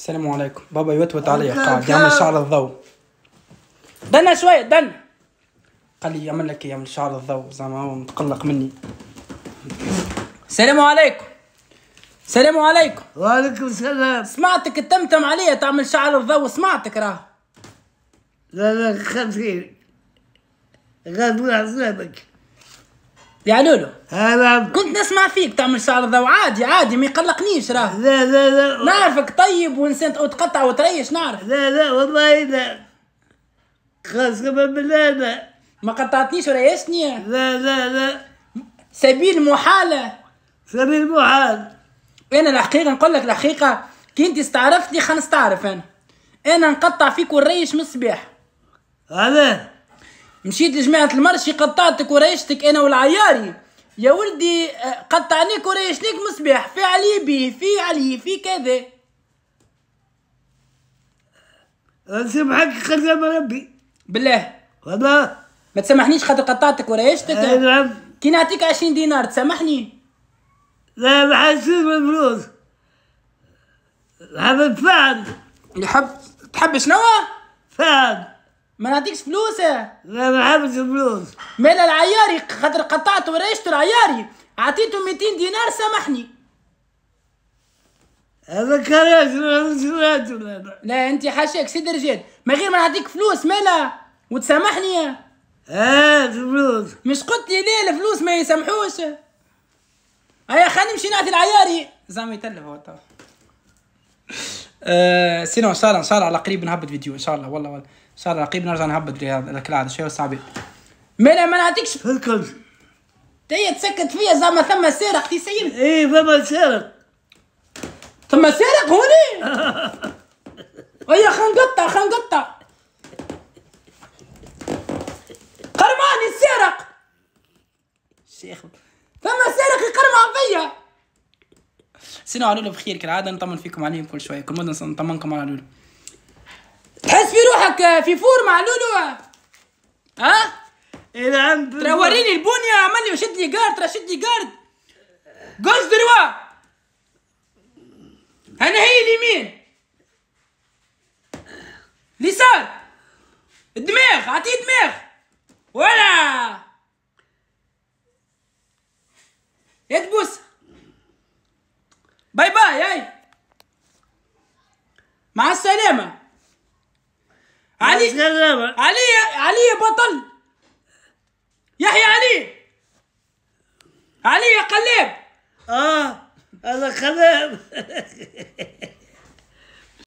السلام عليكم بابا يوتوت علي قاعد يعمل شعر الضوء دنا شويه دنا قال لي يعمل لك إيه؟ يعمل شعر الضوء زعما هو متقلق مني السلام عليكم السلام عليكم وعليكم السلام سمعتك تمتم عليا تعمل شعر الضوء سمعتك راه لا لا خفيف غادي حسابك يا لولو أنا... كنت نسمع فيك تعمل شعر ذا وعادي عادي ما يقلقنيش راه لا لا لا نعرفك طيب وانسان وتقطع وتريش نعرف لا لا والله لا خاص بالله لا ما قطعتنيش وريشتني لا لا لا سبيل محالة سبيل محال انا الحقيقة نقول لك الحقيقة كي انت استعرفتني خنستعرف انا انا نقطع فيك ونريش من الصباح علاه مشيت لجماعة المرشي قطعتك وريشتك أنا والعياري يا ولدي آه، قطعنيك وريشنيك مصباح في علي بيه في علي في كذا أه، سامحك خدام ربي بالله والله ما تسامحنيش خاطر قطعتك وريشتك اي نعم كي نعطيك 20 دينار تسامحني لا ما حسيت بالفلوس نحب نتفاعل نحب تحب شنو؟ فاعل ما نعطيكش فلوس لا ما نعرفش الفلوس مالا العياري خاطر قطعت وريشته العياري عطيته 200 دينار سامحني هذا كراج لا انت حاشاك سيد رجال ما غير ما نعطيك فلوس مالا وتسامحني اه الفلوس مش قلت لي ليه الفلوس ما يسامحوش ايا خلينا نمشي نعطي العياري زعما يتلف هو أه سينو ان شاء الله ان شاء الله على قريب نهبط فيديو ان شاء الله والله والله ان شاء الله على قريب نرجع نهبط الكالعاده شويه صعبين مانا ما نعطيكش تي تسكت فيا زعما ثم سارق تي سيم ايه ثم سارق ثم سارق هوني ايا خنقطة خنقطة قرماني السارق شيخ ثم سارق يقرمع فيا سينا على لولو بخير كالعاده نطمن فيكم عليهم كل شويه كل مده نطمنكم على لولو تحس في روحك في فور مع لولو ها نعم ترى وريني البنيه عمل لي شد لي جارد ترى شد لي جارد جوز دروا انا هي اليمين اليسار الدماغ اعطيه دماغ ولا يا تبوسه هاي هاي مع السلامة علي علي علي بطل يحيى علي علي قلاب اه هذا قلاب